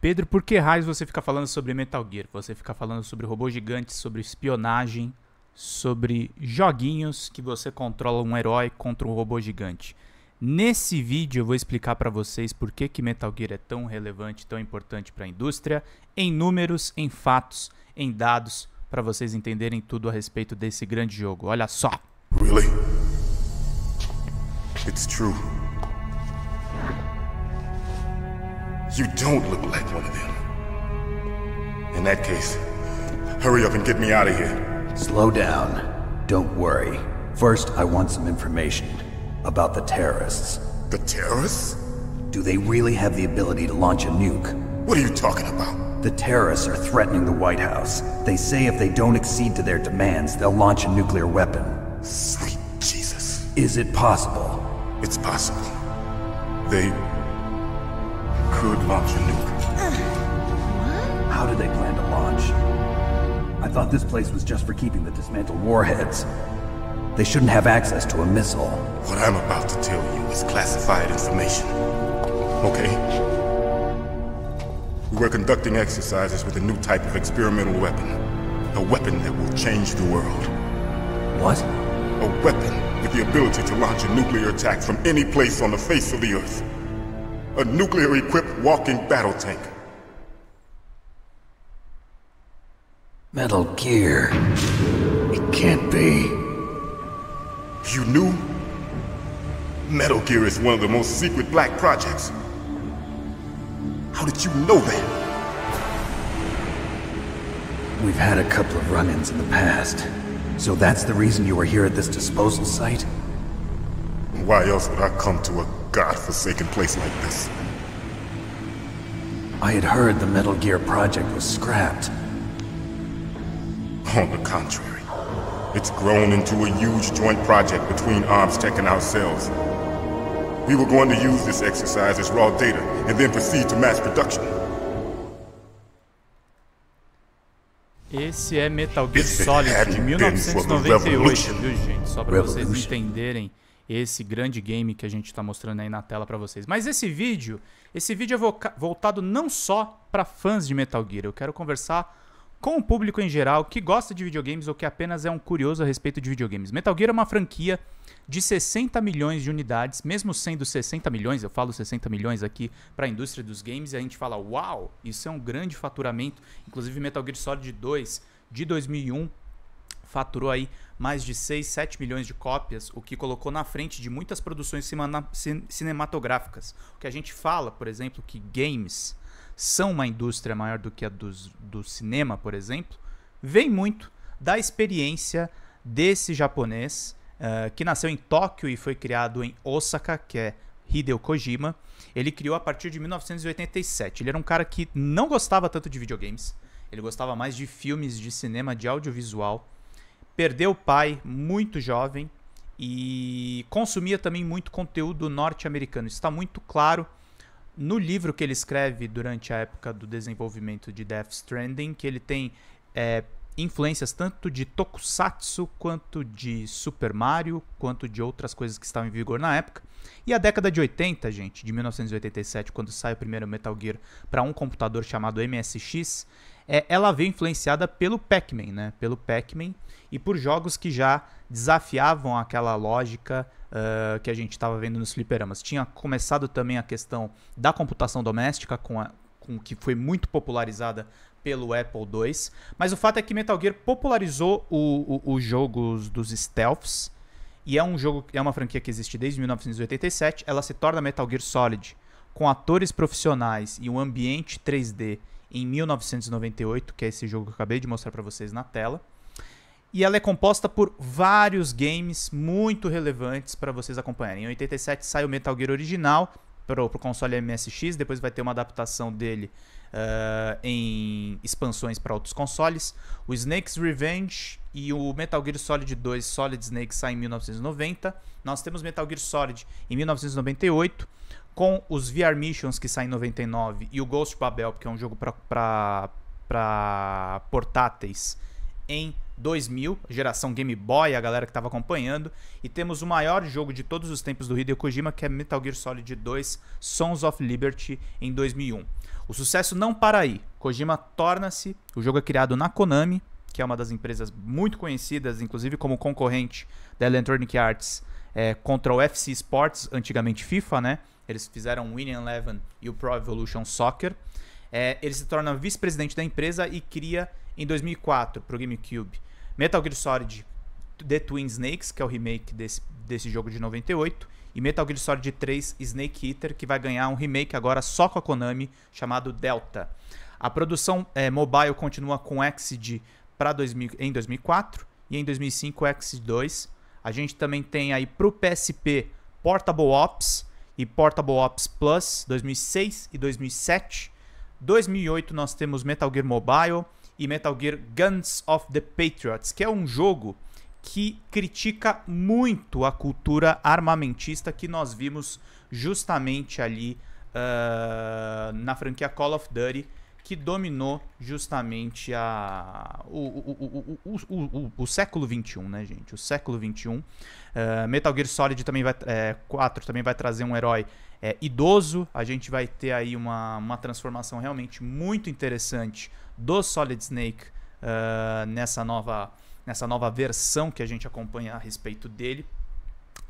Pedro, por que raios você fica falando sobre Metal Gear? Você fica falando sobre robôs gigantes, sobre espionagem, sobre joguinhos que você controla um herói contra um robô gigante. Nesse vídeo eu vou explicar para vocês por que, que Metal Gear é tão relevante, tão importante para a indústria, em números, em fatos, em dados, para vocês entenderem tudo a respeito desse grande jogo. Olha só! Really? It's true. You don't look like one of them. In that case, hurry up and get me out of here. Slow down. Don't worry. First, I want some information about the terrorists. The terrorists? Do they really have the ability to launch a nuke? What are you talking about? The terrorists are threatening the White House. They say if they don't accede to their demands, they'll launch a nuclear weapon. Sweet Jesus. Is it possible? It's possible. They could launch a nuke. What? How did they plan to launch? I thought this place was just for keeping the dismantled warheads. They shouldn't have access to a missile. What I'm about to tell you is classified information. Okay? We were conducting exercises with a new type of experimental weapon. A weapon that will change the world. What? A weapon with the ability to launch a nuclear attack from any place on the face of the Earth. A nuclear-equipped walking battle tank. Metal Gear. It can't be. You knew? Metal Gear is one of the most secret black projects. How did you know that? We've had a couple of run-ins in the past. So that's the reason you were here at this disposal site? Why else would I come to a god-forsaken place like this. I had heard the Metal Gear project was scrapped. On the contrary, it's grown into a huge joint project between ArmsTech and ourselves. We were going to use this exercise as raw data and then proceed to mass production. Esse é Metal Gear Solid de 1998, viu gente? Só para vocês entenderem esse grande game que a gente está mostrando aí na tela para vocês. Mas esse vídeo, esse vídeo é voltado não só para fãs de Metal Gear. Eu quero conversar com o público em geral que gosta de videogames ou que apenas é um curioso a respeito de videogames. Metal Gear é uma franquia de 60 milhões de unidades, mesmo sendo 60 milhões, eu falo 60 milhões aqui para a indústria dos games e a gente fala, uau, isso é um grande faturamento. Inclusive Metal Gear Solid 2 de 2001 faturou aí mais de 6, 7 milhões de cópias, o que colocou na frente de muitas produções cinematográficas. O que a gente fala, por exemplo, que games são uma indústria maior do que a dos, do cinema, por exemplo, vem muito da experiência desse japonês uh, que nasceu em Tóquio e foi criado em Osaka, que é Hideo Kojima. Ele criou a partir de 1987. Ele era um cara que não gostava tanto de videogames. Ele gostava mais de filmes, de cinema, de audiovisual perdeu o pai muito jovem e consumia também muito conteúdo norte-americano. Está muito claro no livro que ele escreve durante a época do desenvolvimento de Death Stranding, que ele tem é, influências tanto de Tokusatsu quanto de Super Mario, quanto de outras coisas que estavam em vigor na época. E a década de 80, gente, de 1987, quando sai o primeiro Metal Gear para um computador chamado MSX, é, ela veio influenciada pelo Pac-Man, né? Pelo Pac-Man e por jogos que já desafiavam aquela lógica uh, que a gente estava vendo nos fliperamas. Tinha começado também a questão da computação doméstica, com, a, com que foi muito popularizada pelo Apple II. Mas o fato é que Metal Gear popularizou os jogos dos stealths. E é um jogo, é uma franquia que existe desde 1987. Ela se torna Metal Gear Solid, com atores profissionais e um ambiente 3D em 1998, que é esse jogo que eu acabei de mostrar para vocês na tela. E ela é composta por vários games muito relevantes para vocês acompanharem. Em 87 sai o Metal Gear original para o console MSX, depois vai ter uma adaptação dele uh, em expansões para outros consoles. O Snake's Revenge e o Metal Gear Solid 2 Solid Snake saem em 1990. Nós temos Metal Gear Solid em 1998 com os VR Missions que saem em 99 e o Ghost Babel, que é um jogo para portáteis em 2000, geração Game Boy, a galera que estava acompanhando, e temos o maior jogo de todos os tempos do Hideo Kojima, que é Metal Gear Solid 2 Sons of Liberty em 2001. O sucesso não para aí. Kojima torna-se, o jogo é criado na Konami, que é uma das empresas muito conhecidas, inclusive como concorrente da Electronic Arts é, contra o FC Sports, antigamente FIFA, né? Eles fizeram o Winning Eleven e o Pro Evolution Soccer. É, ele se torna vice-presidente da empresa e cria em 2004 para o GameCube Metal Gear Solid The Twin Snakes, que é o remake desse, desse jogo de 98, e Metal Gear Solid 3 Snake Eater, que vai ganhar um remake agora só com a Konami, chamado Delta. A produção é, mobile continua com Exid pra 2000, em 2004 e em 2005 Exid 2. A gente também tem aí para o PSP Portable Ops, e Portable Ops Plus 2006 e 2007. 2008 nós temos Metal Gear Mobile e Metal Gear Guns of the Patriots, que é um jogo que critica muito a cultura armamentista que nós vimos justamente ali uh, na franquia Call of Duty, que dominou justamente a, o, o, o, o, século XXI, né, gente? O século XXI. Uh, eh, Metal Gear Solid também vai, é, eh, 4 também vai trazer um herói é, idoso. A gente vai ter aí uma, uma transformação realmente muito interessante do Solid Snake uh, nessa, nova, nessa nova versão que a gente acompanha a respeito dele.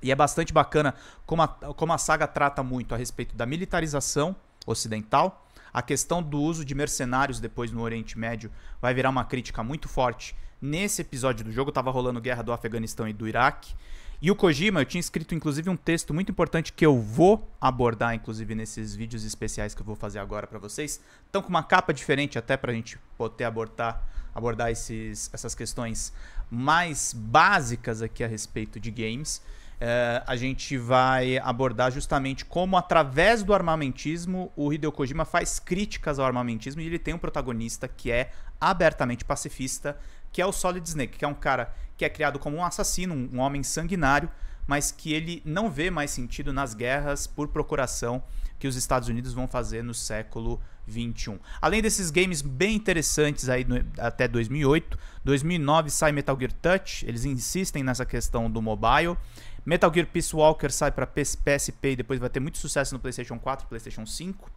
E é bastante bacana como a, como a saga trata muito a respeito da militarização ocidental, a questão do uso de mercenários depois no Oriente Médio vai virar uma crítica muito forte. Nesse episódio do jogo estava rolando guerra do Afeganistão e do Iraque. E o Kojima, eu tinha escrito inclusive um texto muito importante que eu vou abordar, inclusive, nesses vídeos especiais que eu vou fazer agora para vocês. Estão com uma capa diferente até para a gente poder abordar, abordar esses, essas questões mais básicas aqui a respeito de games. Eh, a gente vai abordar justamente como, através do armamentismo, o Hideo Kojima faz críticas ao armamentismo e ele tem um protagonista que é abertamente pacifista, que é o Solid Snake, que é um cara que é criado como um assassino, um homem sanguinário, mas que ele não vê mais sentido nas guerras por procuração que os Estados Unidos vão fazer no século 21. Além desses games bem interessantes aí no, até 2008, 2009 sai Metal Gear Touch, eles insistem nessa questão do mobile. Metal Gear Peace Walker sai para PSP e depois vai ter muito sucesso no PlayStation 4 e PlayStation 5. Uh,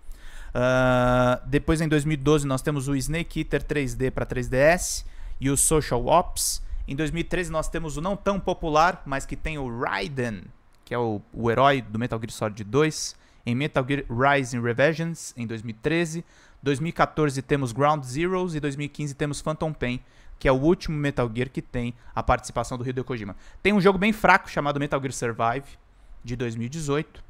ah, depois em 2012 nós temos o Snake Eater 3D para 3DS e o Social Ops. Em 2013 nós temos o não tão popular, mas que tem o Raiden, que é o, o herói do Metal Gear Solid 2. Em Metal Gear Rising Revisions em 2013. 2014 temos Ground Zeroes e 2015 temos Phantom Pain, que é o último Metal Gear que tem a participação do Hideo Kojima. Tem um jogo bem fraco chamado Metal Gear Survive, de 2018.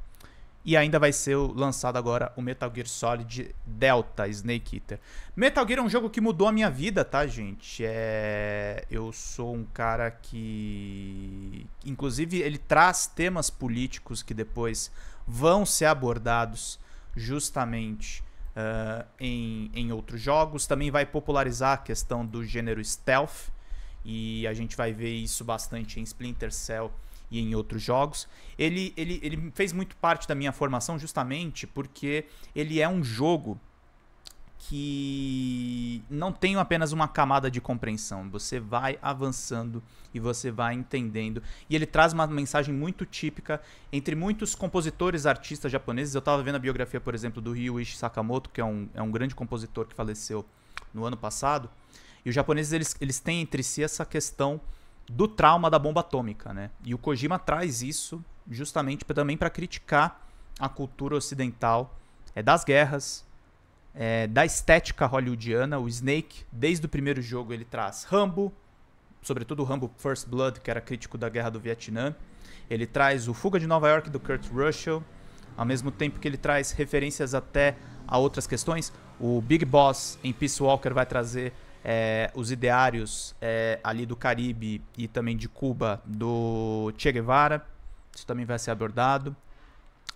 E ainda vai ser lançado agora o Metal Gear Solid Delta Snake Eater. Metal Gear é um jogo que mudou a minha vida, tá, gente? É... Eu sou um cara que. Inclusive, ele traz temas políticos que depois vão ser abordados justamente uh, em, em outros jogos. Também vai popularizar a questão do gênero stealth. E a gente vai ver isso bastante em Splinter Cell e em outros jogos. Ele, ele, ele fez muito parte da minha formação justamente porque ele é um jogo que não tem apenas uma camada de compreensão. Você vai avançando e você vai entendendo. E ele traz uma mensagem muito típica entre muitos compositores, artistas japoneses. Eu estava vendo a biografia, por exemplo, do Ryuichi Sakamoto, que é um, é um grande compositor que faleceu no ano passado. E os japoneses, eles, eles têm entre si essa questão do trauma da bomba atômica, né? E o Kojima traz isso justamente pra, também para criticar a cultura ocidental é, das guerras, é, da estética hollywoodiana. O Snake, desde o primeiro jogo, ele traz Rambo, sobretudo o Rambo First Blood, que era crítico da guerra do Vietnã. Ele traz o Fuga de Nova York do Kurt Russell, ao mesmo tempo que ele traz referências até a outras questões. O Big Boss em Peace Walker vai trazer é, os ideários é, ali do Caribe e também de Cuba do Che Guevara. Isso também vai ser abordado.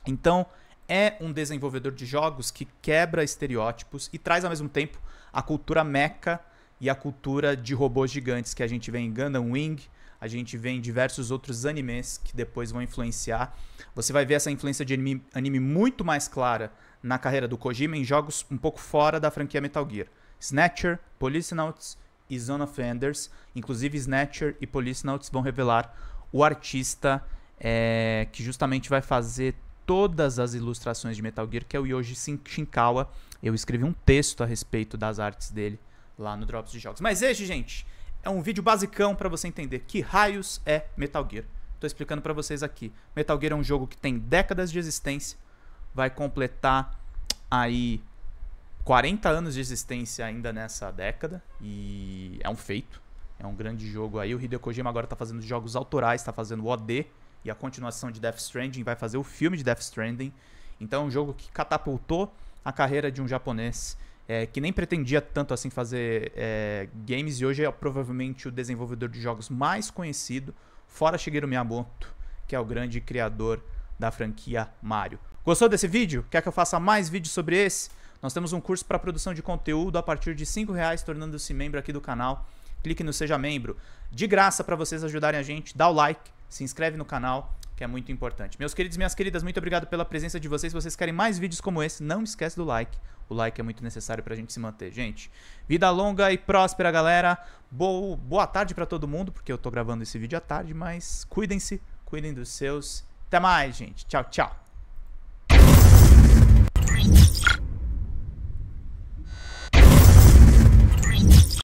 Então, é um desenvolvedor de jogos que quebra estereótipos e traz ao mesmo tempo a cultura meca e a cultura de robôs gigantes que a gente vê em Gundam Wing, a gente vê em diversos outros animes que depois vão influenciar. Você vai ver essa influência de anime, anime muito mais clara na carreira do Kojima em jogos um pouco fora da franquia Metal Gear. Snatcher, Policenauts e Zone Offenders. Inclusive, Snatcher e Policenauts vão revelar o artista é, que justamente vai fazer todas as ilustrações de Metal Gear, que é o Yoji Shinkawa. Eu escrevi um texto a respeito das artes dele lá no Drops de Jogos. Mas este, gente, é um vídeo basicão para você entender que raios é Metal Gear. Tô explicando para vocês aqui. Metal Gear é um jogo que tem décadas de existência, vai completar aí 40 anos de existência ainda nessa década e é um feito. É um grande jogo aí. O Hideo Kojima agora tá fazendo jogos autorais, tá fazendo o OD e a continuação de Death Stranding, vai fazer o filme de Death Stranding. Então é um jogo que catapultou a carreira de um japonês é, que nem pretendia tanto assim fazer é, games e hoje é provavelmente o desenvolvedor de jogos mais conhecido, fora Shigeru Miyamoto, que é o grande criador da franquia Mario. Gostou desse vídeo? Quer que eu faça mais vídeos sobre esse? Nós temos um curso para produção de conteúdo a partir de R$ reais, tornando-se membro aqui do canal. Clique no Seja Membro. De graça para vocês ajudarem a gente, dá o like, se inscreve no canal, que é muito importante. Meus queridos e minhas queridas, muito obrigado pela presença de vocês. Se vocês querem mais vídeos como esse, não esquece do like. O like é muito necessário para a gente se manter, gente. Vida longa e próspera, galera. Boa, boa tarde para todo mundo, porque eu estou gravando esse vídeo à tarde, mas cuidem-se, cuidem dos seus. Até mais, gente. Tchau, tchau.